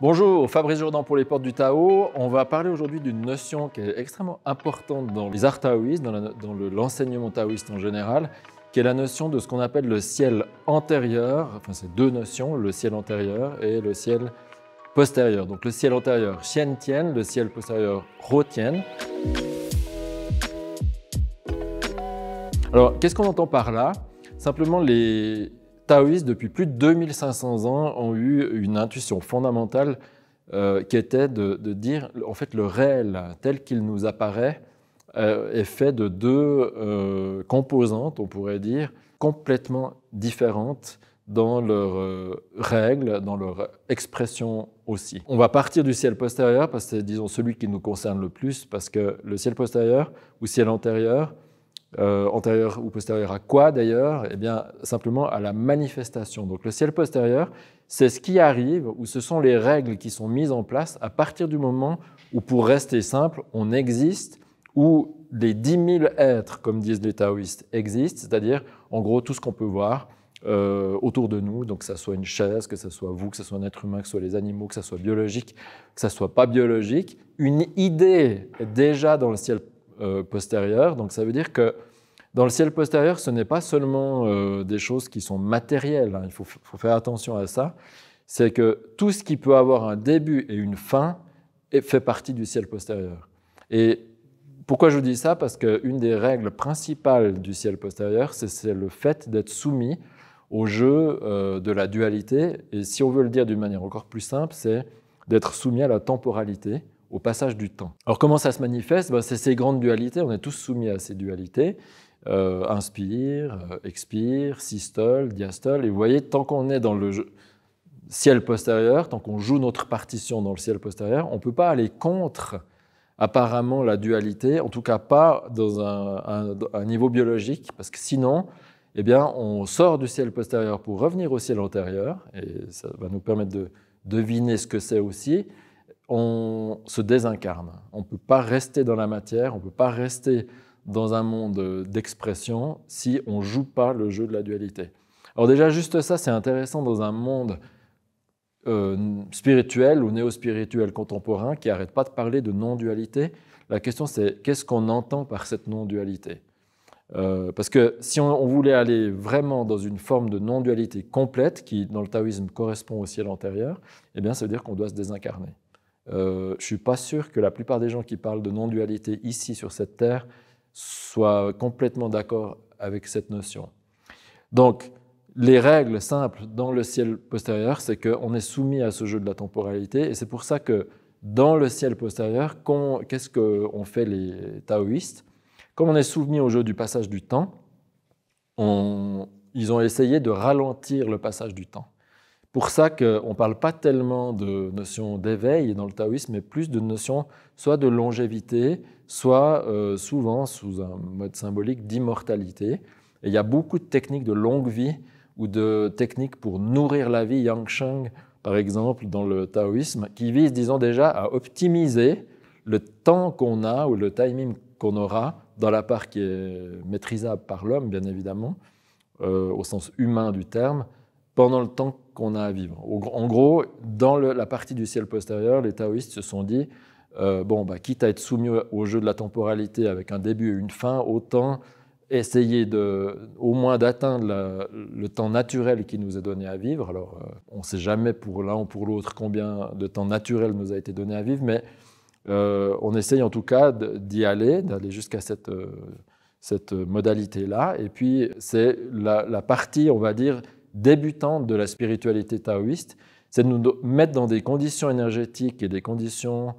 Bonjour, Fabrice Jourdan pour les portes du Tao. On va parler aujourd'hui d'une notion qui est extrêmement importante dans les arts taoïstes, dans l'enseignement taoïste en général, qui est la notion de ce qu'on appelle le ciel antérieur, enfin c'est deux notions, le ciel antérieur et le ciel postérieur. Donc le ciel antérieur, Xian Tian, le ciel postérieur, Ro Alors qu'est-ce qu'on entend par là Simplement les, taoïstes, depuis plus de 2500 ans, ont eu une intuition fondamentale euh, qui était de, dire, en fait, le réel tel qu'il nous apparaît euh, est fait de deux euh, composantes, on pourrait dire, complètement différentes dans leurs règles, dans leur expression aussi. On va partir du ciel postérieur, parce que c'est, disons, celui qui nous concerne le plus, parce que le ciel postérieur ou ciel antérieur, euh, antérieur antérieure ou postérieure à quoi d'ailleurs Eh bien, simplement à la manifestation. Donc le ciel postérieur, c'est ce qui arrive ou ce sont les règles qui sont mises en place à partir du moment où, pour rester simple, on existe ou les 10 000 êtres, comme disent les taoïstes, existent, c'est-à-dire en gros tout ce qu'on peut voir euh, autour de nous, donc que ça soit une chaise, que ce soit vous, que ce soit un être humain, que ce soit les animaux, que ce soit biologique, que ce soit pas biologique, une idée est déjà dans le ciel euh, postérieur, donc ça veut dire que dans le ciel postérieur, ce n'est pas seulement euh, des choses qui sont matérielles, hein, il faut, faire attention à ça, c'est que tout ce qui peut avoir un début et une fin fait partie du ciel postérieur. Et pourquoi je vous dis ça Parce qu'une des règles principales du ciel postérieur, c'est le fait d'être soumis au jeu euh, de la dualité. Et si on veut le dire d'une manière encore plus simple, c'est d'être soumis à la temporalité, au passage du temps. Alors comment ça se manifeste ben, C'est ces grandes dualités, on est tous soumis à ces dualités. Euh, inspire, euh, expire, systole, diastole. Et vous voyez, tant qu'on est dans le ciel postérieur, tant qu'on joue notre partition dans le ciel postérieur, on ne peut pas aller contre apparemment la dualité, en tout cas pas dans un, un niveau biologique, parce que sinon, eh bien, on sort du ciel postérieur pour revenir au ciel antérieur, et ça va nous permettre de deviner ce que c'est aussi, on se désincarne. On ne peut pas rester dans la matière, on ne peut pas rester dans un monde euh, d'expression si on ne joue pas le jeu de la dualité. Alors déjà, juste ça, c'est intéressant dans un monde euh, spirituel ou néo-spirituel contemporain qui n'arrête pas de parler de non-dualité. La question, c'est qu'est-ce qu'on entend par cette non-dualité euh, parce que si on, voulait aller vraiment dans une forme de non-dualité complète, qui dans le taoïsme correspond au ciel antérieur, eh bien ça veut dire qu'on doit se désincarner. je ne suis pas sûr que la plupart des gens qui parlent de non-dualité ici sur cette terre soit complètement d'accord avec cette notion. Donc, les règles simples dans le ciel postérieur, c'est qu'on est soumis à ce jeu de la temporalité, et c'est pour ça que dans le ciel postérieur, qu'est-ce qu'ont fait les taoïstes Comme on est soumis au jeu du passage du temps, ils ont essayé de ralentir le passage du temps pour ça qu'on ne parle pas tellement de notion d'éveil dans le taoïsme, mais plus de notion soit de longévité, soit euh, souvent sous un mode symbolique d'immortalité. il y a beaucoup de techniques de longue vie ou de techniques pour nourrir la vie, yangsheng par exemple, dans le taoïsme, qui visent, disons déjà, à optimiser le temps qu'on a ou le timing qu'on aura dans la part qui est maîtrisable par l'homme, bien évidemment, euh, au sens humain du terme, pendant le temps qu'on a à vivre. En gros, dans la partie du ciel postérieur, les taoïstes se sont dit, euh, bon, bah, quitte à être soumis au jeu de la temporalité avec un début et une fin, autant essayer de, au moins d'atteindre le temps naturel qui nous est donné à vivre. Alors, euh, on ne sait jamais pour l'un ou pour l'autre combien de temps naturel nous a été donné à vivre, mais euh, on essaye en tout cas d'y aller, d'aller jusqu'à cette, cette modalité-là. Et puis, c'est la, la partie, on va dire, débutante de la spiritualité taoïste, c'est de nous mettre dans des conditions énergétiques et des conditions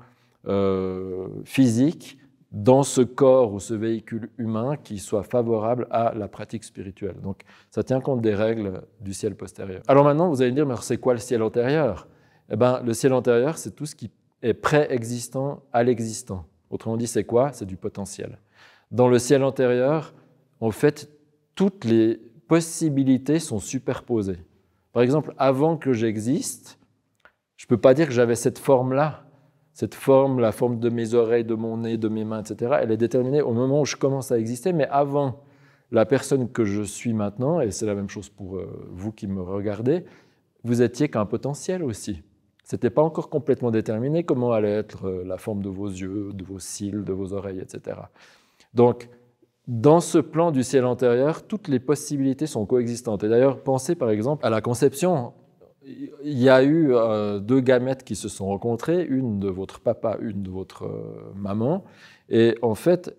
euh, physiques dans ce corps ou ce véhicule humain qui soit favorable à la pratique spirituelle. Donc ça tient compte des règles du ciel postérieur. Alors maintenant, vous allez me dire, mais c'est quoi le ciel antérieur Eh bien, le ciel antérieur, c'est tout ce qui est préexistant à l'existant. Autrement dit, c'est quoi C'est du potentiel. Dans le ciel antérieur, en fait, toutes les possibilités sont superposées. Par exemple, avant que j'existe, je ne peux pas dire que j'avais cette forme-là. Cette forme, la forme de mes oreilles, de mon nez, de mes mains, etc., elle est déterminée au moment où je commence à exister, mais avant la personne que je suis maintenant, et c'est la même chose pour euh, vous qui me regardez, vous étiez qu'un potentiel aussi. Ce n'était pas encore complètement déterminé comment allait être euh, la forme de vos yeux, de vos cils, de vos oreilles, etc. Donc, dans ce plan du ciel antérieur, toutes les possibilités sont coexistantes. Et d'ailleurs, pensez par exemple à la conception. Il y a eu euh, deux gamètes qui se sont rencontrées, une de votre papa, une de votre euh, maman. Et en fait,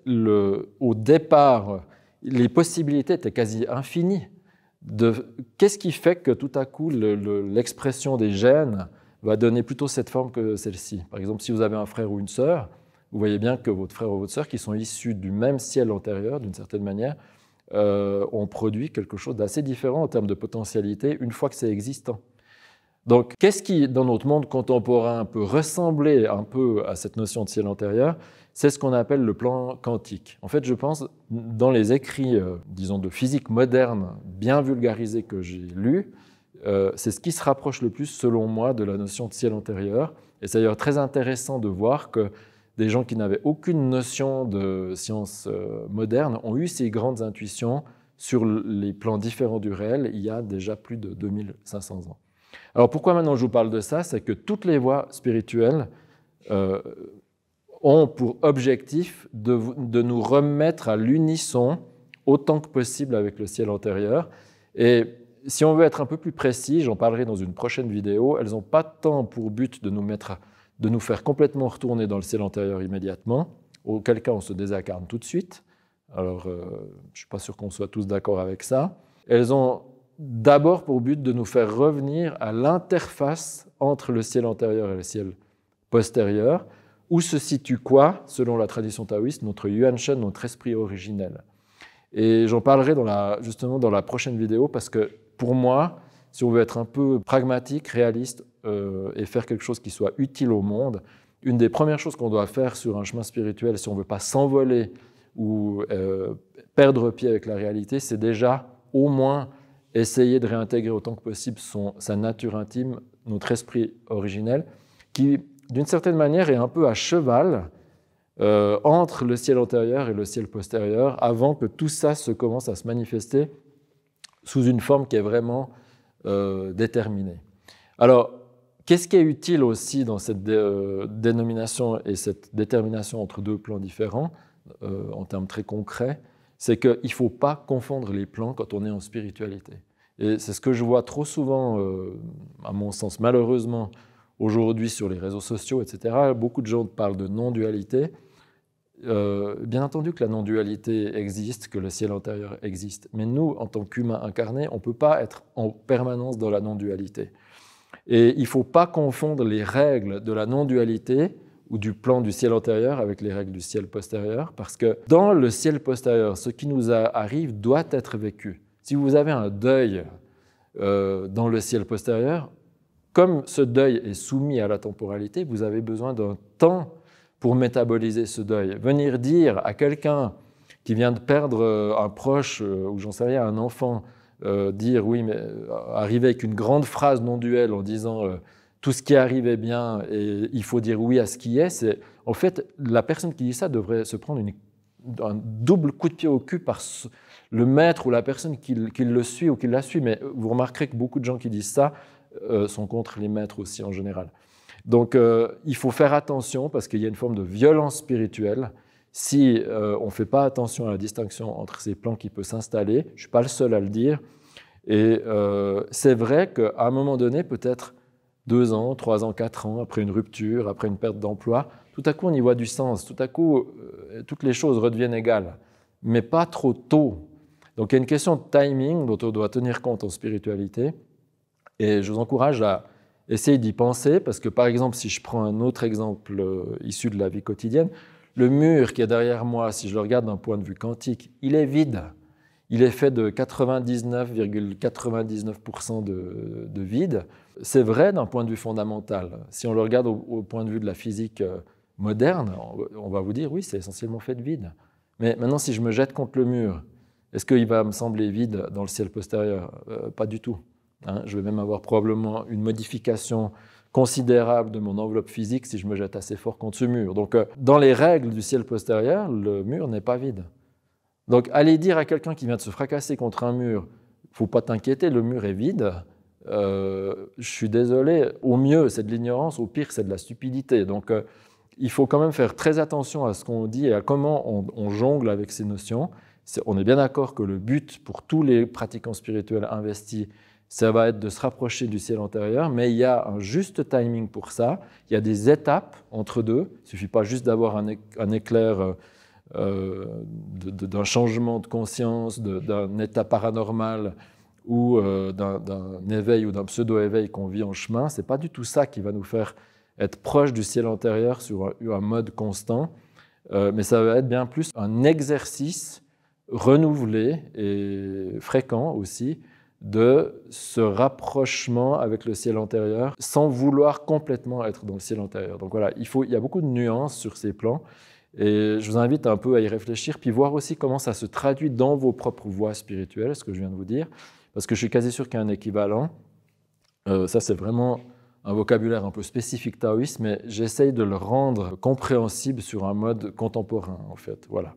au départ, les possibilités étaient quasi infinies. Qu'est-ce qui fait que tout à coup, l'expression des gènes va donner plutôt cette forme que celle-ci Par exemple, si vous avez un frère ou une sœur, vous voyez bien que votre frère ou votre sœur, qui sont issus du même ciel antérieur, d'une certaine manière, euh, ont produit quelque chose d'assez différent en termes de potentialité une fois que c'est existant. Donc, qu'est-ce qui, dans notre monde contemporain, peut ressembler un peu à cette notion de ciel antérieur C'est ce qu'on appelle le plan quantique. En fait, je pense, dans les écrits, euh, disons, de physique moderne, bien vulgarisés que j'ai lus, euh, c'est ce qui se rapproche le plus, selon moi, de la notion de ciel antérieur. Et c'est d'ailleurs très intéressant de voir que des gens qui n'avaient aucune notion de science euh, moderne ont eu ces grandes intuitions sur les plans différents du réel il y a déjà plus de 2500 ans. Alors pourquoi maintenant je vous parle de ça C'est que toutes les voies spirituelles euh, ont pour objectif de, de nous remettre à l'unisson autant que possible avec le ciel antérieur. Et si on veut être un peu plus précis, j'en parlerai dans une prochaine vidéo, elles n'ont pas tant pour but de nous mettre à de nous faire complètement retourner dans le ciel antérieur immédiatement, auquel cas on se désincarne tout de suite. Alors, euh, je ne suis pas sûr qu'on soit tous d'accord avec ça. Elles ont d'abord pour but de nous faire revenir à l'interface entre le ciel antérieur et le ciel postérieur, où se situe quoi, selon la tradition taoïste, notre yuan shen, notre esprit originel. Et j'en parlerai justement dans la prochaine vidéo parce que pour moi, si on veut être un peu pragmatique, réaliste euh, et faire quelque chose qui soit utile au monde, une des premières choses qu'on doit faire sur un chemin spirituel, si on ne veut pas s'envoler ou euh, perdre pied avec la réalité, c'est déjà au moins essayer de réintégrer autant que possible son, sa nature intime, notre esprit originel, qui d'une certaine manière est un peu à cheval euh, entre le ciel antérieur et le ciel postérieur, avant que tout ça se commence à se manifester sous une forme qui est vraiment euh, Alors, qu'est-ce qui est utile aussi dans cette euh, dénomination et cette détermination entre deux plans différents, euh, en termes très concrets C'est qu'il ne faut pas confondre les plans quand on est en spiritualité. Et c'est ce que je vois trop souvent, à mon sens malheureusement, aujourd'hui sur les réseaux sociaux, etc. Beaucoup de gens parlent de non-dualité. Euh, bien entendu que la non-dualité existe, que le ciel antérieur existe, mais nous, en tant qu'humains incarnés, on ne peut pas être en permanence dans la non-dualité. Et il ne faut pas confondre les règles de la non-dualité ou du plan du ciel antérieur avec les règles du ciel postérieur, parce que dans le ciel postérieur, ce qui nous arrive doit être vécu. Si vous avez un deuil euh, dans le ciel postérieur, comme ce deuil est soumis à la temporalité, vous avez besoin d'un temps pour métaboliser ce deuil. Venir dire à quelqu'un qui vient de perdre euh, un proche euh, ou j'en sais rien, un enfant, euh, dire oui, mais arriver avec une grande phrase non duelle en disant tout ce qui arrive est bien et il faut dire oui à ce qui est, c'est en fait la personne qui dit ça devrait se prendre un double coup de pied au cul par le maître ou la personne qui, le suit ou qui la suit. Mais vous remarquerez que beaucoup de gens qui disent ça sont contre les maîtres aussi en général. Donc euh, il faut faire attention parce qu'il y a une forme de violence spirituelle si euh, on ne fait pas attention à la distinction entre ces plans qui peut s'installer. Je ne suis pas le seul à le dire. Et euh, c'est vrai qu'à un moment donné, peut-être deux ans, trois ans, quatre ans, après une rupture, après une perte d'emploi, tout à coup on y voit du sens, tout à coup toutes les choses redeviennent égales, mais pas trop tôt. Donc il y a une question de timing dont on doit tenir compte en spiritualité, et je vous encourage à, Essayez d'y penser, parce que par exemple, si je prends un autre exemple euh, issu de la vie quotidienne, le mur qui est derrière moi, si je le regarde d'un point de vue quantique, il est vide. Il est fait de 99,99% de, de, vide. C'est vrai d'un point de vue fondamental. Si on le regarde au, point de vue de la physique euh, moderne, on, va vous dire oui, c'est essentiellement fait de vide. Mais maintenant, si je me jette contre le mur, est-ce qu'il va me sembler vide dans le ciel postérieur euh, Pas du tout. Hein. je vais même avoir probablement une modification considérable de mon enveloppe physique si je me jette assez fort contre ce mur. Donc, euh, dans les règles du ciel postérieur, le mur n'est pas vide. Donc, aller dire à quelqu'un qui vient de se fracasser contre un mur, faut pas t'inquiéter, le mur est vide. Euh, je suis désolé. Au mieux, c'est de l'ignorance. Au pire, c'est de la stupidité. Donc, euh, il faut quand même faire très attention à ce qu'on dit et à comment on, jongle avec ces notions. on est bien d'accord que le but pour tous les pratiquants spirituels investis ça va être de se rapprocher du ciel antérieur, mais il y a un juste timing pour ça. Il y a des étapes entre deux. Il ne suffit pas juste d'avoir un, éclair euh, euh, d'un changement de conscience, d'un état paranormal ou euh, d'un éveil ou d'un pseudo-éveil qu'on vit en chemin. Ce n'est pas du tout ça qui va nous faire être proche du ciel antérieur sur un, mode constant, mais ça va être bien plus un exercice renouvelé et fréquent aussi de ce rapprochement avec le ciel antérieur sans vouloir complètement être dans le ciel antérieur. Donc voilà, il, faut, y a beaucoup de nuances sur ces plans et je vous invite un peu à y réfléchir, puis voir aussi comment ça se traduit dans vos propres voies spirituelles, ce que je viens de vous dire, parce que je suis quasi sûr qu'il y a un équivalent. Euh, ça, c'est vraiment un vocabulaire un peu spécifique taoïste, mais j'essaye de le rendre compréhensible sur un mode contemporain, en fait. Voilà.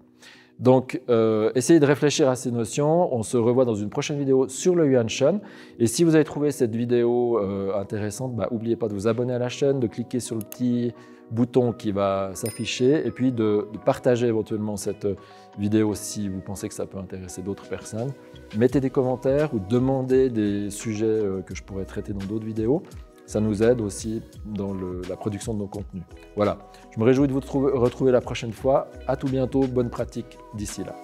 Donc, euh, essayez de réfléchir à ces notions. On se revoit dans une prochaine vidéo sur le Yuan Shan. Et si vous avez trouvé cette vidéo euh, intéressante, n'oubliez bah, pas de vous abonner à la chaîne, de cliquer sur le petit bouton qui va s'afficher et puis de, de, partager éventuellement cette euh, vidéo si vous pensez que ça peut intéresser d'autres personnes. Mettez des commentaires ou demandez des sujets que je pourrais traiter dans d'autres vidéos ça nous aide aussi dans la production de nos contenus. Voilà, je me réjouis de vous retrouver la prochaine fois. À tout bientôt, bonne pratique d'ici là.